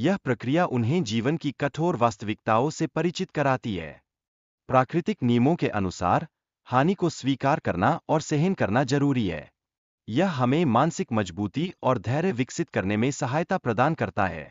यह प्रक्रिया उन्हें जीवन की कठोर वास्तविकताओं से परिचित कराती है प्राकृतिक नियमों के अनुसार हानि को स्वीकार करना और सहन करना जरूरी है यह हमें मानसिक मजबूती और धैर्य विकसित करने में सहायता प्रदान करता है